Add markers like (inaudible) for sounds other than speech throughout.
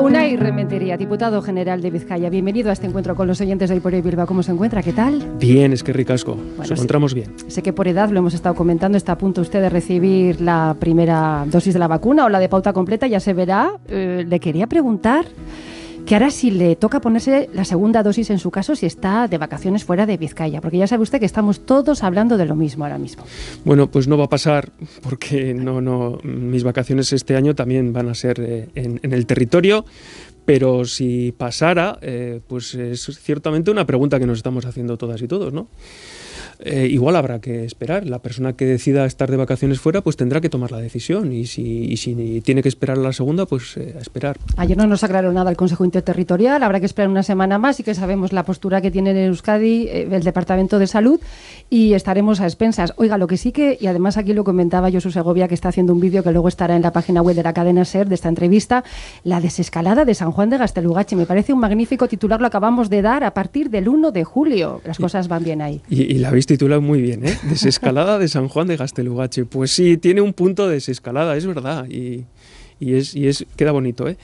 Unai Rementería, diputado general de Vizcaya. Bienvenido a este encuentro con los oyentes de hoy Bilbao. ¿Cómo se encuentra? ¿Qué tal? Bien, es que ricasco. Nos encontramos bien. Sé que por edad lo hemos estado comentando. Está a punto usted de recibir la primera dosis de la vacuna o la de pauta completa. Ya se verá. Eh, le quería preguntar que ahora si le toca ponerse la segunda dosis en su caso si está de vacaciones fuera de Vizcaya, porque ya sabe usted que estamos todos hablando de lo mismo ahora mismo. Bueno, pues no va a pasar porque no, no, mis vacaciones este año también van a ser eh, en, el territorio, pero si pasara, eh, pues es ciertamente una pregunta que nos estamos haciendo todas y todos, ¿no? Eh, igual habrá que esperar. La persona que decida estar de vacaciones fuera, pues tendrá que tomar la decisión. Y si, si tiene que esperar la segunda, pues eh, a esperar. Ayer no nos aclaró nada el Consejo Interterritorial. Habrá que esperar una semana más y que sabemos la postura que tiene en Euskadi eh, el Departamento de Salud y estaremos a expensas. Oiga, lo que sí que, y además aquí lo comentaba Josu Segovia, que está haciendo un vídeo que luego estará en la página web de la cadena SER de esta entrevista, la desescalada de San Juan de Gastelugachi. Me parece un magnífico titular, lo acabamos de dar a partir del 1 de julio. Las cosas van bien ahí. Y, y la vista titulado muy bien, ¿eh? Desescalada de San Juan de Gastelugache. Pues sí, tiene un punto de desescalada, es verdad. Y, es, es queda bonito. ¿eh?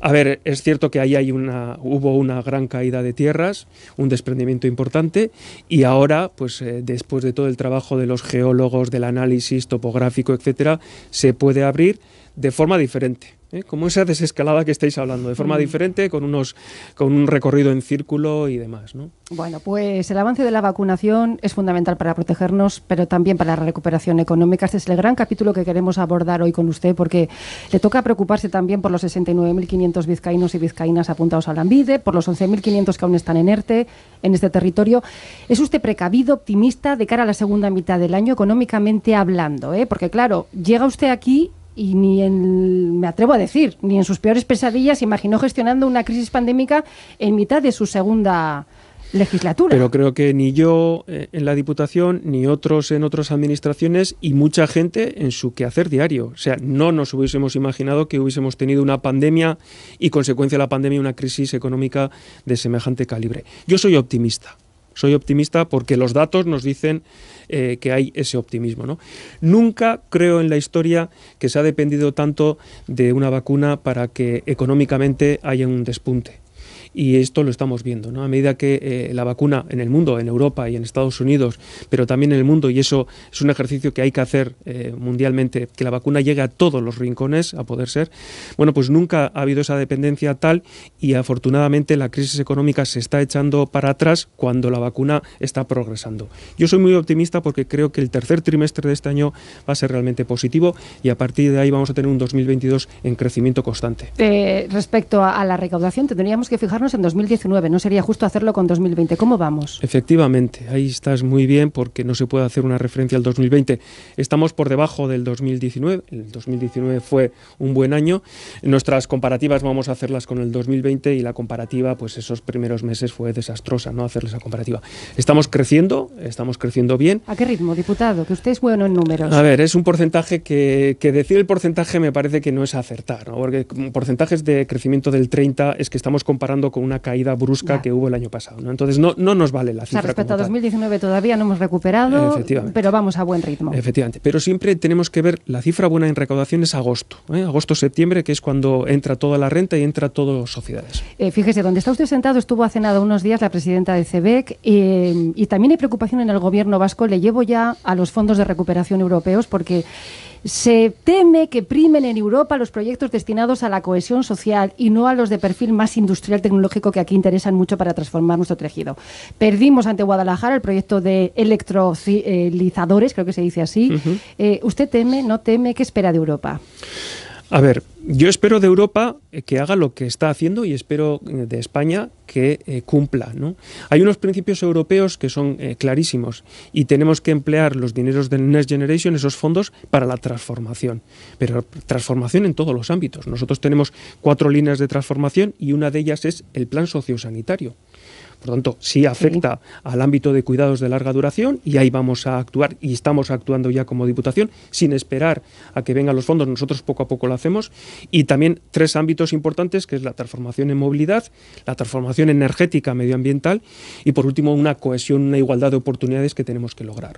A ver, es cierto que ahí hay una, hubo una gran caída de tierras, un desprendimiento importante, y ahora, pues eh, después de todo el trabajo de los geólogos, del análisis topográfico, etcétera, se puede abrir de forma diferente. ¿eh? Como esa desescalada que estáis hablando, de forma mm. diferente, con, unos, con un recorrido en círculo y demás. ¿no? Bueno, pues el avance de la vacunación es fundamental para protegernos, pero también para la recuperación económica. Este es el gran capítulo que queremos abordar hoy con usted, porque le toca preocuparse también por los 69.500 vizcaínos y vizcaínas apuntados a la ANVIDE, por los 11.500 que aún están en ERTE, en este territorio. ¿Es usted precavido, optimista de cara a la segunda mitad del año, económicamente hablando? ¿eh? Porque claro, llega usted aquí y ni en, me atrevo a decir, ni en sus peores pesadillas imaginó gestionando una crisis pandémica en mitad de su segunda legislatura. Pero creo que ni yo eh, en la Diputación, ni otros en otras administraciones y mucha gente en su quehacer diario. O sea, no nos hubiésemos imaginado que hubiésemos tenido una pandemia y consecuencia de la pandemia una crisis económica de semejante calibre. Yo soy optimista. Soy optimista porque los datos nos dicen eh, que hay ese optimismo. ¿no? Nunca creo en la historia que se ha dependido tanto de una vacuna para que económicamente haya un despunte y esto lo estamos viendo. ¿no? A medida que eh, la vacuna en el mundo, en Europa y en Estados Unidos, pero también en el mundo, y eso es un ejercicio que hay que hacer eh, mundialmente, que la vacuna llegue a todos los rincones, a poder ser, bueno, pues nunca ha habido esa dependencia tal y afortunadamente la crisis económica se está echando para atrás cuando la vacuna está progresando. Yo soy muy optimista porque creo que el tercer trimestre de este año va a ser realmente positivo y a partir de ahí vamos a tener un 2022 en crecimiento constante. Eh, respecto a, la recaudación, tendríamos que fijar en 2019, no sería justo hacerlo con 2020. ¿Cómo vamos? Efectivamente, ahí estás muy bien porque no se puede hacer una referencia al 2020. Estamos por debajo del 2019, el 2019 fue un buen año. Nuestras comparativas vamos a hacerlas con el 2020 y la comparativa, pues esos primeros meses fue desastrosa, ¿no? Hacerles la comparativa. Estamos creciendo, estamos creciendo bien. ¿A qué ritmo, diputado? Que usted es bueno en números. A ver, es un porcentaje que, que decir el porcentaje me parece que no es acertar, ¿no? Porque mm, porcentajes de crecimiento del 30 es que estamos comparando con una caída brusca que hubo el año pasado. ¿no? Entonces no, no nos vale la cifra. respecto a 2019 todavía no hemos recuperado, pero vamos a buen ritmo. Efectivamente, pero siempre tenemos que ver la cifra buena en recaudación es agosto, ¿eh? agosto agosto-septiembre, que es cuando entra toda la renta y entra todo sociedades. Eh, fíjese, donde está usted sentado estuvo hace nada unos días la presidenta de CEBEC eh, y también hay preocupación en el gobierno vasco. Le llevo ya a los fondos de recuperación europeos porque se teme que primen en Europa los proyectos destinados a la cohesión social y no a los de perfil más industrial tecnológico que aquí interesan mucho para transformar nuestro tejido. Perdimos ante Guadalajara el proyecto de electrolizadores, creo que se dice así. Eh, ¿Usted teme, no teme? ¿Qué espera de Europa? A ver, yo espero de Europa eh, que haga lo que está haciendo y espero eh, de España que eh, cumpla. Hay unos principios europeos que son clarísimos y tenemos que emplear los dineros del Next Generation, esos fondos, para la transformación. Pero transformación en todos los ámbitos. Nosotros tenemos cuatro líneas de transformación y una de ellas es el plan sociosanitario. Por tanto, sí afecta al ámbito de cuidados de larga duración y ahí vamos a actuar y estamos actuando ya como Diputación sin esperar a que vengan los fondos. Nosotros poco a poco lo hacemos. Y también tres ámbitos importantes, que es la transformación en movilidad, la transformación energética medioambiental y por último una cohesión, una igualdad de oportunidades que tenemos que lograr.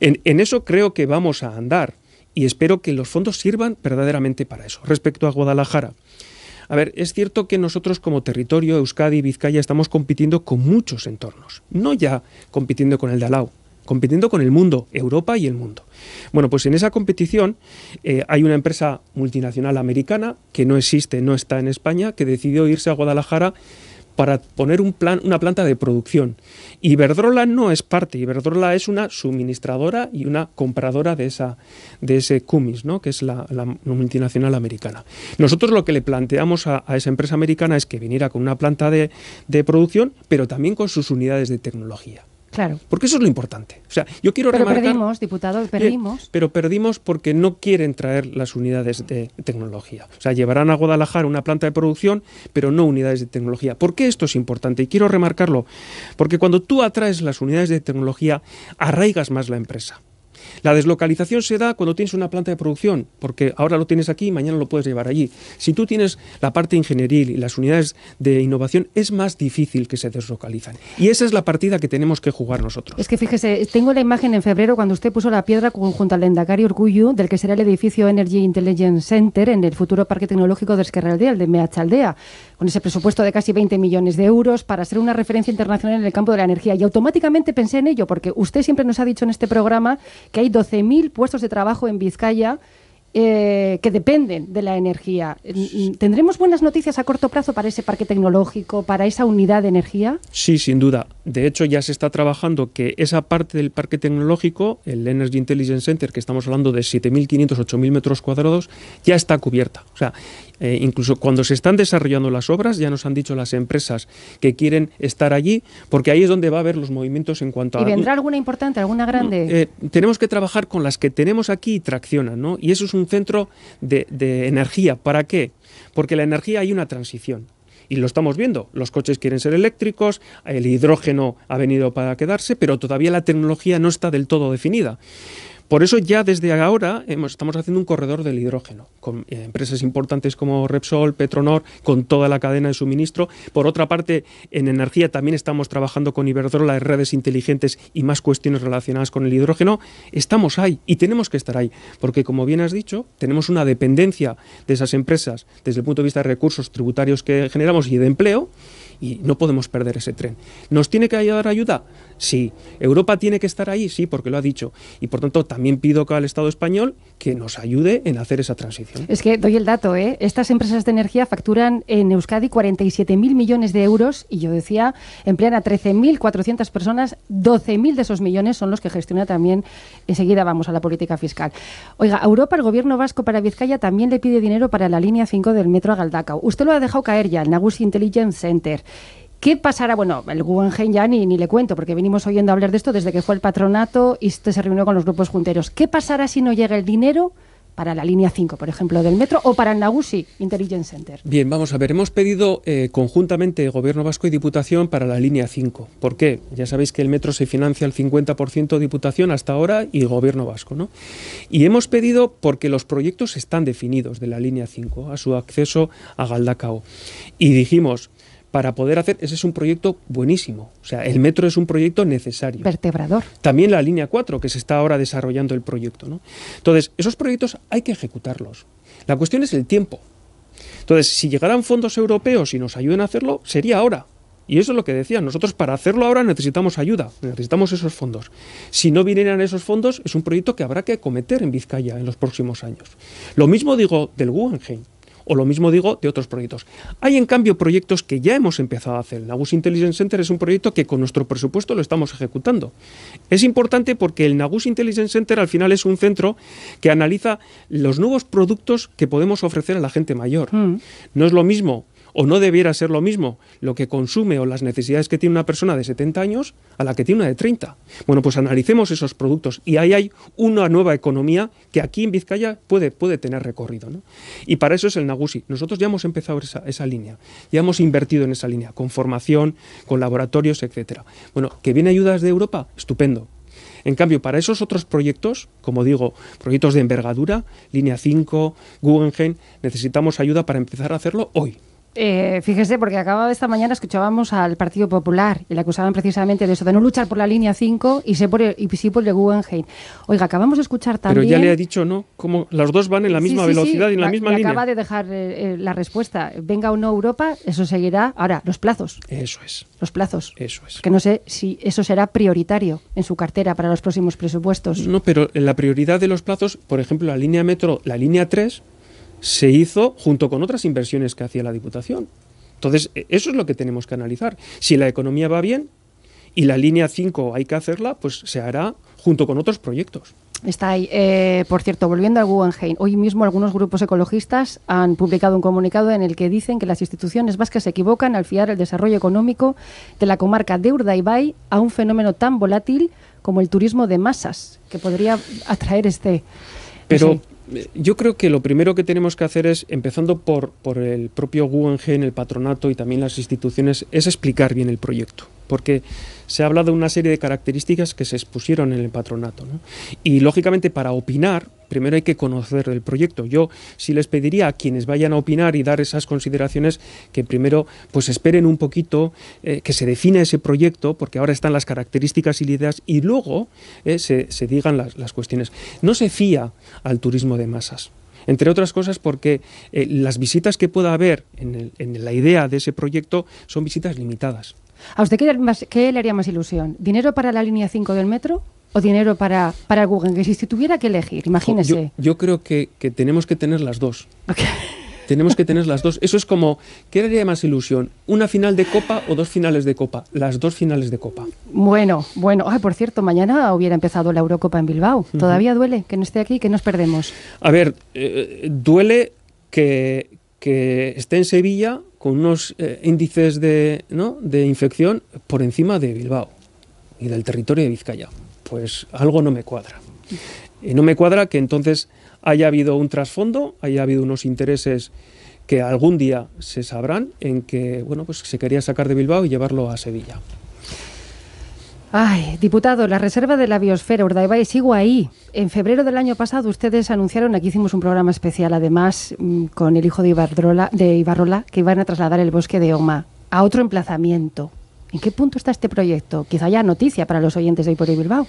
en eso creo que vamos a andar y espero que los fondos sirvan verdaderamente para eso. Respecto a Guadalajara, a ver, es cierto que nosotros como territorio, Euskadi y Vizcaya, estamos compitiendo con muchos entornos, no ya compitiendo con el de Alao, compitiendo con el mundo, Europa y el mundo. Bueno, pues en esa competición eh, hay una empresa multinacional americana que no existe, no está en España, que decidió irse a Guadalajara para poner un plan, una planta de producción. Iberdrola no es parte, Iberdrola es una suministradora y una compradora de, esa, de ese Cumis, ¿no? que es la, multinacional americana. Nosotros lo que le planteamos a, esa empresa americana es que viniera con una planta de producción, pero también con sus unidades de tecnología. Porque eso es lo importante. O sea, yo quiero pero perdimos, diputado, perdimos. Pero perdimos porque no quieren traer las unidades de tecnología. O sea, llevarán a Guadalajara una planta de producción, pero no unidades de tecnología. ¿Por qué esto es importante? Y quiero remarcarlo. Porque cuando tú atraes las unidades de tecnología, arraigas más la empresa. La deslocalización se da cuando tienes una planta de producción, porque ahora lo tienes aquí y mañana lo puedes llevar allí. Si tú tienes la parte ingenieril y las unidades de innovación, es más difícil que se deslocalizan. Y esa es la partida que tenemos que jugar nosotros. Es que fíjese, tengo la imagen en febrero cuando usted puso la piedra junto al Endacario orgullo del que será el edificio Energy Intelligence Center en el futuro Parque Tecnológico de Aldea, el de Meachaldea, con ese presupuesto de casi 20 millones de euros para ser una referencia internacional en el campo de la energía. Y automáticamente pensé en ello, porque usted siempre nos ha dicho en este programa que hay 12.000 puestos de trabajo en Vizcaya eh, que dependen de la energía. Mm, mm, ¿Tendremos buenas noticias a corto plazo para ese parque tecnológico, para esa unidad de energía? Sí, sin duda. De hecho, ya se está trabajando que esa parte del parque tecnológico, el Energy Intelligence Center, que estamos hablando de 7.500, 8.000 metros cuadrados, ya está cubierta. O sea, eh, incluso cuando se están desarrollando las obras, ya nos han dicho las empresas que quieren estar allí, porque ahí es donde va a haber los movimientos en cuanto a... ¿Y vendrá alguna importante, alguna mm, grande? Eh, tenemos que trabajar con las que tenemos aquí y traccionan, ¿no? Y eso es un centro de energía. ¿Para qué? Porque la energía hay una transición y lo estamos viendo. Los coches quieren ser eléctricos, el hidrógeno ha venido para quedarse, pero todavía la tecnología no está del todo definida. Por eso ya desde ahora estamos haciendo un corredor del hidrógeno, con eh, empresas importantes como Repsol, Petronor, con toda la cadena de suministro. Por otra parte, en energía también estamos trabajando con Iberdrola redes inteligentes y más cuestiones relacionadas con el hidrógeno. Estamos ahí y tenemos que estar ahí, porque como bien has dicho, tenemos una dependencia de esas empresas desde el punto de vista de recursos tributarios que generamos y de empleo y no podemos perder ese tren. ¿Nos tiene que ayudar ayuda? Sí. ¿Europa tiene que estar ahí? Sí, porque lo ha dicho. Y por tanto, también pido al Estado español que nos ayude en hacer esa transición. Es que doy el dato, ¿eh? Estas empresas de energía facturan en Euskadi 47.000 millones de euros y yo decía, emplean a 13.400 personas, 12.000 de esos millones son los que gestiona también, enseguida vamos a la política fiscal. Oiga, a Europa el gobierno vasco para Vizcaya también le pide dinero para la línea 5 del metro a Galdacao. Usted lo ha dejado caer ya, el Nagus Intelligence Center. ¿Qué pasará? Bueno, el Guggenheim ya ni, le cuento, porque venimos oyendo hablar de esto desde que fue el patronato y este se reunió con los grupos junteros. ¿Qué pasará si no llega el dinero para la línea 5, por ejemplo, del metro o para el Nagusi Intelligence Center? Bien, vamos a ver. Hemos pedido eh, conjuntamente Gobierno Vasco y Diputación para la línea 5. ¿Por qué? Ya sabéis que el metro se financia al 50% Diputación hasta ahora y Gobierno Vasco, ¿no? Y hemos pedido porque los proyectos están definidos de la línea 5 a su acceso a Galdacao. Y dijimos para poder hacer, ese es un proyecto buenísimo. O sea, el metro es un proyecto necesario. Vertebrador. También la línea 4, que se está ahora desarrollando el proyecto. ¿no? Entonces, esos proyectos hay que ejecutarlos. La cuestión es el tiempo. Entonces, si llegaran fondos europeos y nos ayuden a hacerlo, sería ahora. Y eso es lo que decía, nosotros para hacerlo ahora necesitamos ayuda, necesitamos esos fondos. Si no vinieran esos fondos, es un proyecto que habrá que acometer en Vizcaya en los próximos años. Lo mismo digo del Guggenheim. O lo mismo digo de otros proyectos. Hay, en cambio, proyectos que ya hemos empezado a hacer. El Nagus Intelligence Center es un proyecto que con nuestro presupuesto lo estamos ejecutando. Es importante porque el Nagus Intelligence Center al final es un centro que analiza los nuevos productos que podemos ofrecer a la gente mayor. Mm. No es lo mismo o no debiera ser lo mismo lo que consume o las necesidades que tiene una persona de 70 años a la que tiene una de 30. Bueno, pues analicemos esos productos y ahí hay una nueva economía que aquí en Vizcaya puede, puede tener recorrido. Y para eso es el Nagusi. Nosotros ya hemos empezado esa, línea, ya hemos invertido en esa línea, con formación, con laboratorios, etcétera. Bueno, ¿que viene ayudas de Europa? Estupendo. En cambio, para esos otros proyectos, como digo, proyectos de envergadura, Línea 5, Guggenheim, necesitamos ayuda para empezar a hacerlo hoy. Eh, fíjese, porque acababa esta mañana escuchábamos al Partido Popular y le acusaban precisamente de eso, de no luchar por la línea 5 y, sí por el, de por Guggenheim. Oiga, acabamos de escuchar también... Pero ya le ha dicho, ¿no? Como las dos van en la misma velocidad y en la, misma línea. acaba de dejar eh, eh, la respuesta. Venga o no Europa, eso seguirá. Ahora, los plazos. Eso es. Los plazos. Eso es. Que no sé si eso será prioritario en su cartera para los próximos presupuestos. No, pero la prioridad de los plazos, por ejemplo, la línea metro, la línea 3 se hizo junto con otras inversiones que hacía la Diputación. Entonces, e, eso es lo que tenemos que analizar. Si la economía va bien y la línea 5 hay que hacerla, pues se hará junto con otros proyectos. Está ahí. Eh, por cierto, volviendo al Guggenheim, hoy mismo algunos grupos ecologistas han publicado un comunicado en el que dicen que las instituciones vascas se equivocan al fiar el desarrollo económico de la comarca de Urdaibai a un fenómeno tan volátil como el turismo de masas, que podría atraer este... Pero, eh, yo creo que lo primero que tenemos que hacer es, empezando por, por el propio en el patronato y también las instituciones, es explicar bien el proyecto. Porque se ha hablado de una serie de características que se expusieron en el patronato. Y lógicamente para opinar, primero hay que conocer el proyecto. Yo sí les pediría a quienes vayan a opinar y dar esas consideraciones que primero pues esperen un poquito eh, que se defina ese proyecto, porque ahora están las características y las ideas, y luego eh, se, digan las, cuestiones. No se fía al turismo de masas entre otras cosas porque eh, las visitas que pueda haber en, la idea de ese proyecto son visitas limitadas. ¿A usted qué, le haría más ilusión? ¿Dinero para la línea 5 del metro o dinero para, para Google? Que si tuviera que elegir, imagínese. Yo, creo que, tenemos que tener las dos. Tenemos que tener las dos. Eso es como, ¿qué le haría más ilusión? ¿Una final de copa o dos finales de copa? Las dos finales de copa. Bueno, bueno. por cierto, mañana hubiera empezado la Eurocopa en Bilbao. ¿Todavía duele que no esté aquí? que nos perdemos? A ver, eh, duele que, que esté en Sevilla con unos eh, índices de, ¿no? de infección por encima de Bilbao y del territorio de Vizcaya. Pues algo no me cuadra. no me cuadra que entonces haya habido un trasfondo, haya habido unos intereses que algún día se sabrán en que bueno, pues se quería sacar de Bilbao y llevarlo a Sevilla. Ay, diputado, la reserva de la biosfera Urdaibai sigo ahí. En febrero del año pasado ustedes anunciaron, aquí hicimos un programa especial además mm, con el hijo de, Ibarrola, que iban a trasladar el bosque de Oma a otro emplazamiento. ¿En qué punto está este proyecto? Quizá haya noticia para los oyentes de hoy Bilbao.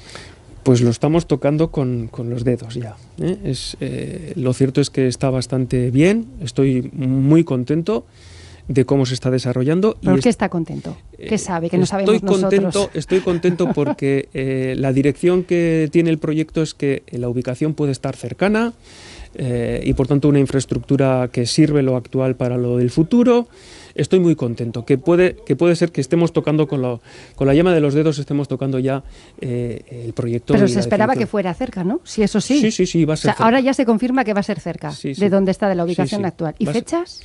Pues lo estamos tocando con, los dedos ya. ¿eh? Es, eh, lo cierto es que está bastante bien, estoy muy contento de cómo se está desarrollando. ¿Por qué está contento? ¿Qué eh, sabe? Que no sabemos nosotros. Estoy contento porque (laughs) eh, la dirección que tiene el proyecto es que la ubicación puede estar cercana eh, y por tanto una infraestructura que sirve lo actual para lo del futuro estoy muy contento, que puede, que puede ser que estemos tocando con, con la llama de los dedos, estemos tocando ya el proyecto. Pero se esperaba que fuera cerca, ¿no? Sí, eso sí. Sí, sí, sí, va a ser Ahora ya se confirma que va a ser cerca de dónde está de la ubicación actual. ¿Y fechas?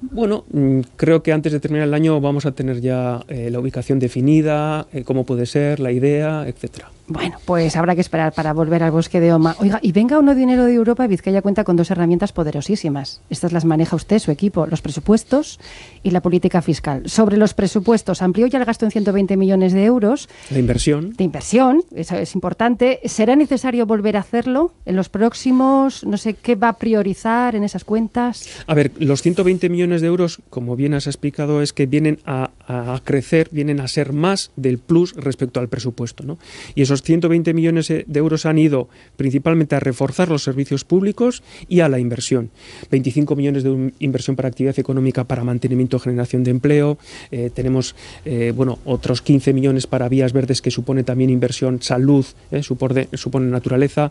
Bueno, mm, creo que antes de terminar el año vamos a tener ya eh, la ubicación definida, eh, cómo puede ser, la idea, etcétera. Bueno, pues habrá que esperar para volver al bosque de Oma. Oiga, y venga uno dinero de Europa, Vizcaya cuenta con dos herramientas poderosísimas. Estas las maneja usted, su equipo, los presupuestos y la política fiscal. Sobre los presupuestos, amplió ya el gasto en 120 millones de euros. La inversión. De inversión, eso es importante. ¿Será necesario volver a hacerlo en los próximos? No sé, ¿qué va a priorizar en esas cuentas? A ver, los 120 millones de euros, como bien has explicado, es que vienen a, a crecer, vienen a ser más del plus respecto al presupuesto, ¿no? Y 120 millones e, de euros han ido principalmente a reforzar los servicios públicos y a la inversión. 25 millones de inversión para actividad económica, para mantenimiento, y generación de empleo. Eh, tenemos eh, bueno, otros 15 millones para vías verdes que supone también inversión, salud, eh, supone, naturaleza.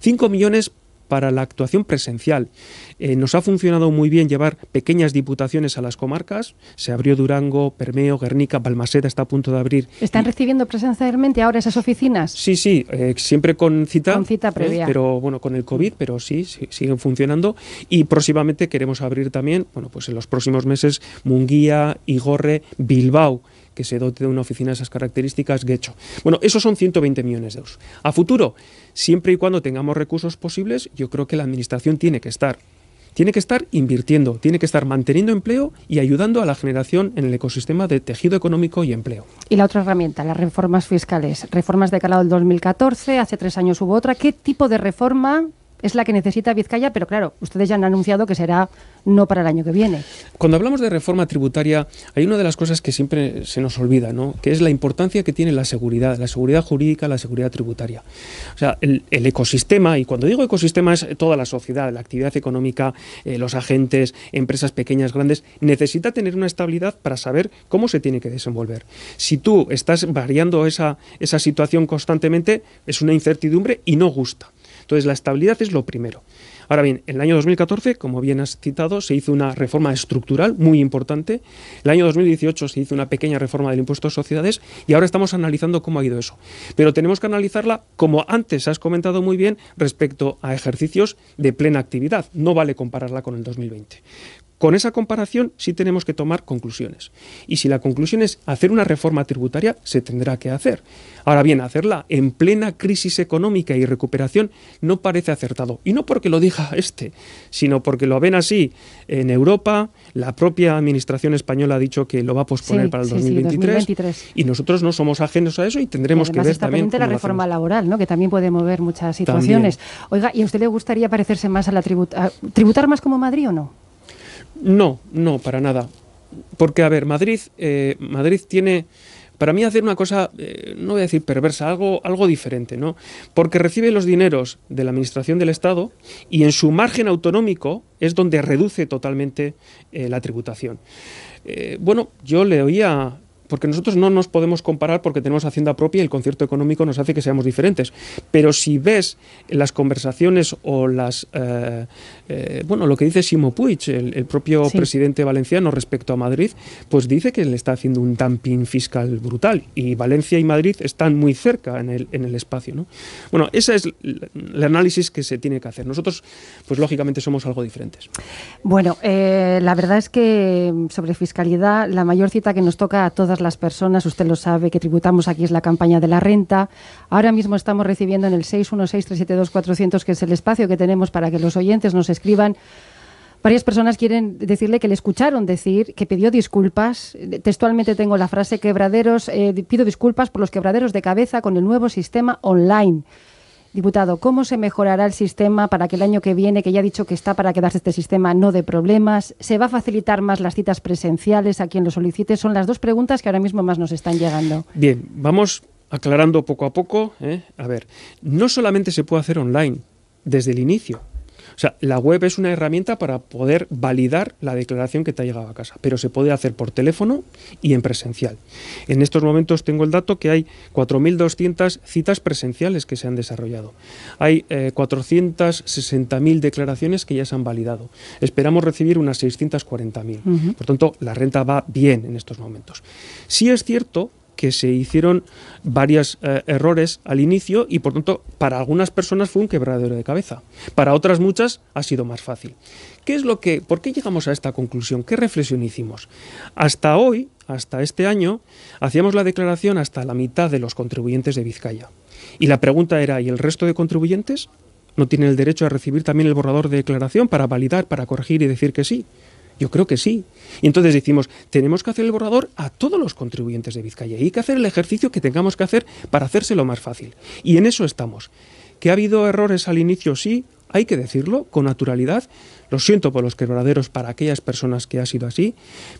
5 millones para la actuación presencial. Eh, nos ha funcionado muy bien llevar pequeñas diputaciones a las comarcas. Se abrió Durango, Permeo, Guernica, Balmaseda está a punto de abrir. ¿Están recibiendo presencialmente ahora esas oficinas? Sí, sí, eh, siempre con cita. cita ¿eh? previa. pero bueno, con el COVID, pero sí, sí, siguen funcionando. Y próximamente queremos abrir también, bueno, pues en los próximos meses, Munguía, Igorre, Bilbao que se dote de una oficina de esas características, Gecho. Bueno, esos son 120 millones de euros. A futuro, siempre y cuando tengamos recursos posibles, yo creo que la Administración tiene que estar. Tiene que estar invirtiendo, tiene que estar manteniendo empleo y ayudando a la generación en el ecosistema de tejido económico y empleo. Y la otra herramienta, las reformas fiscales. Reformas de calado del 2014, hace tres años hubo otra. ¿Qué tipo de reforma es la que necesita Vizcaya, pero claro, ustedes ya han anunciado que será no para el año que viene. Cuando hablamos de reforma tributaria, hay una de las cosas que siempre se nos olvida, ¿no? que es la importancia que tiene la seguridad, la seguridad jurídica, la seguridad tributaria. O sea, el, ecosistema, y cuando digo ecosistema es toda la sociedad, la actividad económica, eh, los agentes, empresas pequeñas, grandes, necesita tener una estabilidad para saber cómo se tiene que desenvolver. Si tú estás variando esa situación constantemente, es una incertidumbre y no gusta. Entonces, la estabilidad es lo primero. Ahora bien, en el año 2014, como bien has citado, se hizo una reforma estructural muy importante. El año 2018 se hizo una pequeña reforma del impuesto a sociedades y ahora estamos analizando cómo ha ido eso. Pero tenemos que analizarla, como antes has comentado muy bien, respecto a ejercicios de plena actividad. No vale compararla con el 2020. Con esa comparación sí tenemos que tomar conclusiones. Y si la conclusión es hacer una reforma tributaria, se tendrá que hacer. Ahora bien, hacerla en plena crisis económica y recuperación no parece acertado. Y no porque lo diga (laughs) este, sino porque lo ven así en Europa, la propia administración española ha dicho que lo va a posponer para el 2023, Y nosotros no somos ajenos a eso y tendremos que ver también... la reforma laboral, ¿no? que también puede mover muchas situaciones. Oiga, ¿y a usted le gustaría parecerse más a la tributar más como Madrid o no? No, no, para nada. Porque, a ver, Madrid, eh, Madrid tiene para mí hacer una cosa, eh, no voy a decir perversa, algo, algo diferente, ¿no? Porque recibe los dineros de la Administración del Estado y en su margen autonómico es donde reduce totalmente eh, la tributación. bueno, yo le oía porque nosotros no nos podemos comparar porque tenemos hacienda propia y el concierto económico nos hace que seamos diferentes. Pero si ves las conversaciones o las, eh, eh, bueno, lo que dice Simo Puig, el, propio presidente valenciano respecto a Madrid, pues dice que le está haciendo un dumping fiscal brutal y Valencia y Madrid están muy cerca en el, en el espacio. ¿no? Bueno, ese es el, análisis que se tiene que hacer. Nosotros, pues lógicamente somos algo diferentes. Bueno, eh, la verdad es que sobre fiscalidad la mayor cita que nos toca a todas las personas, usted lo sabe, que tributamos aquí es la campaña de la renta. Ahora mismo estamos recibiendo en el 616-372-400, que es el espacio que tenemos para que los oyentes nos escriban. Varias personas quieren decirle que le escucharon decir que pidió disculpas. Textualmente tengo la frase quebraderos, eh, pido disculpas por los quebraderos de cabeza con el nuevo sistema online. Diputado, ¿cómo se mejorará el sistema para que el año que viene, que ya ha dicho que está para quedarse este sistema, no de problemas? ¿Se va a facilitar más las citas presenciales a quien lo solicite? Son las dos preguntas que ahora mismo más nos están llegando. Bien, vamos aclarando poco a poco. ¿eh? A ver, no solamente se puede hacer online desde el inicio, o sea, la web es una herramienta para poder validar la declaración que te ha llegado a casa, pero se puede hacer por teléfono y en presencial. En estos momentos tengo el dato que hay 4.200 citas presenciales que se han desarrollado. Hay 460.000 eh, declaraciones que ya se han validado. Esperamos recibir unas 640.000. Por tanto, la renta va bien en estos momentos. Si es cierto que se hicieron varios eh, errores al inicio y por tanto para algunas personas fue un quebradero de cabeza. Para otras muchas ha sido más fácil. ¿Qué es lo que, por qué llegamos a esta conclusión? ¿Qué reflexión hicimos? Hasta hoy, hasta este año, hacíamos la declaración hasta la mitad de los contribuyentes de Vizcaya. Y la pregunta era, ¿y el resto de contribuyentes? ¿No tienen el derecho a recibir también el borrador de declaración para validar, para corregir y decir que sí? Yo creo que sí. Y entonces decimos, tenemos que hacer el borrador a todos los contribuyentes de Vizcaya y hay que hacer el ejercicio que tengamos que hacer para hacérselo más fácil. Y en eso estamos. ¿Que ha habido errores al inicio? Sí, hay que decirlo con naturalidad. Lo siento por los quebraderos para aquellas personas que ha sido así,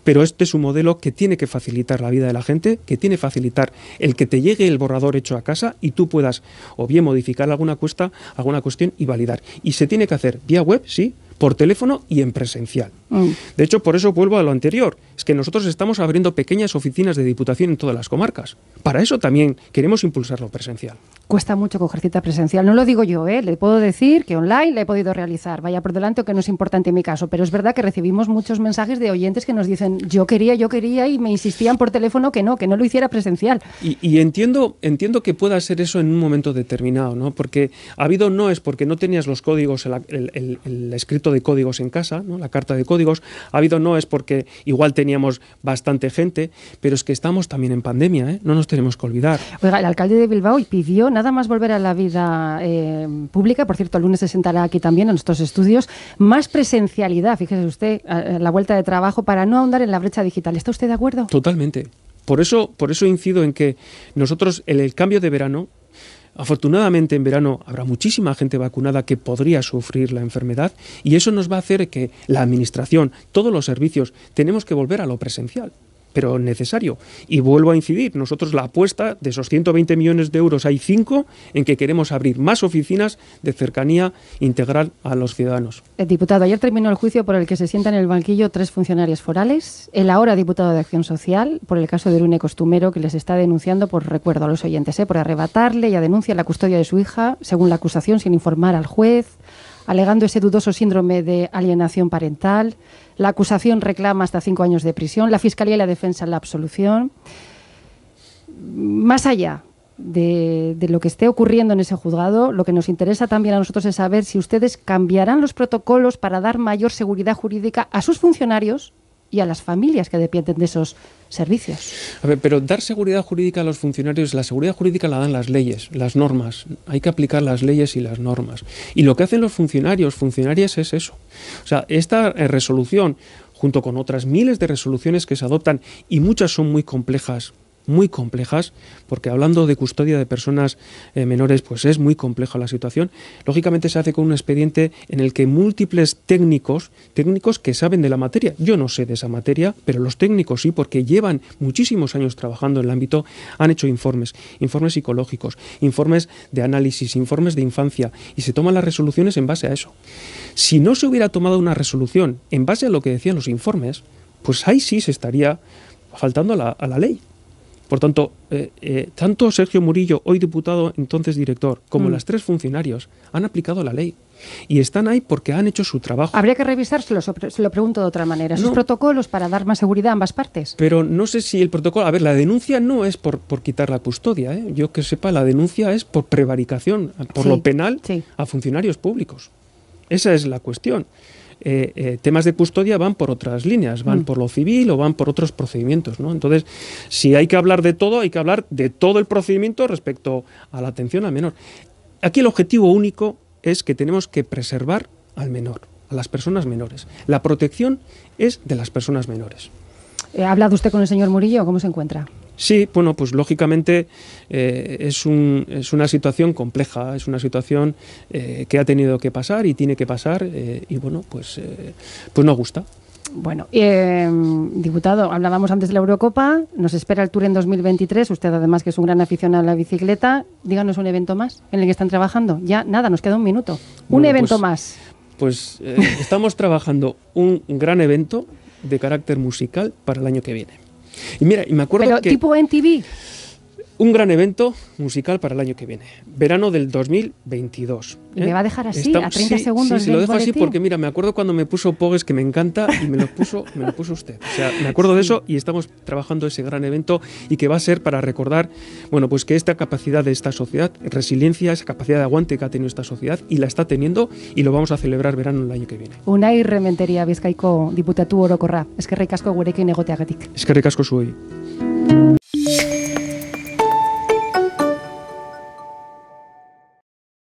pero este es un modelo que tiene que facilitar la vida de la gente, que tiene que facilitar el que te llegue el borrador hecho a casa y tú puedas o bien modificar alguna, cuesta, alguna cuestión y validar. Y se tiene que hacer vía web, sí, por teléfono y en presencial. Mm. De hecho, por eso vuelvo a lo anterior, es que nosotros estamos abriendo pequeñas oficinas de diputación en todas las comarcas. Para eso también queremos impulsar lo presencial. Cuesta mucho coger cita presencial, no lo digo yo, ¿eh? le puedo decir que online la he podido realizar, vaya por delante o que no es importante en mi caso, pero es verdad que recibimos muchos mensajes de oyentes que nos dicen yo quería, yo quería y me insistían por teléfono que no, que no lo hiciera presencial. Y, entiendo, entiendo que pueda ser eso en un momento determinado, ¿no? porque ha habido no es porque no tenías los códigos, el escrito de códigos en casa, la carta de códigos. Ha habido no es porque igual teníamos bastante gente, pero es que estamos también en pandemia, ¿eh? no nos tenemos que olvidar. Oiga, el alcalde de Bilbao pidió nada más volver a la vida eh, pública, por cierto, el lunes se sentará aquí también en nuestros estudios, más presencialidad, fíjese usted, la vuelta de trabajo para no ahondar en la brecha digital. ¿Está usted de acuerdo? Totalmente. Por eso, por eso incido en que nosotros, en el cambio de verano, Afortunadamente en verano habrá muchísima gente vacunada que podría sufrir la enfermedad y eso nos va a hacer que la Administración, todos los servicios, tenemos que volver a lo presencial pero necesario. Y vuelvo a incidir, nosotros la apuesta de esos 120 millones de euros hay cinco, en que queremos abrir más oficinas de cercanía integral a los ciudadanos. El eh, diputado, ayer terminó el juicio por el que se sientan en el banquillo tres funcionarios forales, el ahora diputado de Acción Social, por el caso de Lune Costumero, que les está denunciando, por recuerdo a los oyentes, ¿eh? por arrebatarle y a denuncia la custodia de su hija, según la acusación, sin informar al juez alegando ese dudoso síndrome de alienación parental. La acusación reclama hasta cinco años de prisión, la Fiscalía y la Defensa la absolución. Más allá de, lo que esté ocurriendo en ese juzgado, lo que nos interesa también a nosotros es saber si ustedes cambiarán los protocolos para dar mayor seguridad jurídica a sus funcionarios y a las familias que dependen de esos servicios. A ver, pero dar seguridad jurídica a los funcionarios, la seguridad jurídica la dan las leyes, las normas. Hay que aplicar las leyes y las normas. Y lo que hacen los funcionarios, funcionarias, es eso. O sea, esta eh, resolución, junto con otras miles de resoluciones que se adoptan, y muchas son muy complejas, muy complejas, porque hablando de custodia de personas eh, menores, pues es muy compleja la situación. Lógicamente se hace con un expediente en el que múltiples técnicos, técnicos que saben de la materia, yo no sé de esa materia, pero los técnicos sí, porque llevan muchísimos años trabajando en el ámbito, han hecho informes, informes psicológicos, informes de análisis, informes de infancia, y se toman las resoluciones en base a eso. Si no se hubiera tomado una resolución en base a lo que decían los informes, pues ahí sí se estaría faltando a la, a la ley. Por tanto, eh, eh, tanto Sergio Murillo, hoy diputado, entonces director, como mm. las tres funcionarios, han aplicado la ley y están ahí porque han hecho su trabajo. Habría que revisárselo, se lo pregunto de otra manera, sus protocolos para dar más seguridad a ambas partes. Pero no sé si el protocolo, a ver, la denuncia no es por, quitar la custodia, ¿eh? yo que sepa, la denuncia es por prevaricación, por lo penal, a funcionarios públicos. Esa es la cuestión. Eh, eh, temas de custodia van por otras líneas, van mm. por lo civil o van por otros procedimientos. Entonces, si hay que hablar de todo, hay que hablar de todo el procedimiento respecto a la atención al menor. Aquí el objetivo único es que tenemos que preservar al menor, a las personas menores. La protección es de las personas menores. Eh, ¿Ha hablado usted con el señor Murillo? ¿Cómo se encuentra? Sí, bueno, pues lógicamente eh, es, es, una situación compleja, es una situación eh, que ha tenido que pasar y tiene que pasar eh, y bueno, pues, pues nos gusta. Bueno, diputado, hablábamos antes de la Eurocopa, nos espera el Tour en 2023, usted además que es un gran aficionado a la bicicleta, díganos un evento más en el que están trabajando. Ya, nada, nos queda un minuto. un pues, evento más. Pues estamos trabajando un gran evento de carácter musical para el año que viene. Y mira, y me acuerdo Pero tipo en TV. Un gran evento musical para el año que viene, verano del 2022. ¿Me ¿eh? va a dejar así, a 30 segundos? Sí, se lo dejo así porque, mira, me acuerdo cuando me puso Pogues, que me encanta, y me lo puso, me lo puso usted. O sea, me acuerdo de eso y estamos trabajando ese gran evento y que va a ser para recordar, bueno, pues que esta capacidad de esta sociedad, resiliencia, esa capacidad de aguante que ha tenido esta sociedad y la está teniendo y lo vamos a celebrar verano el año que viene. Una irrementería bizkaiko diputatu orokorra. Es que ricasco gurekin Es que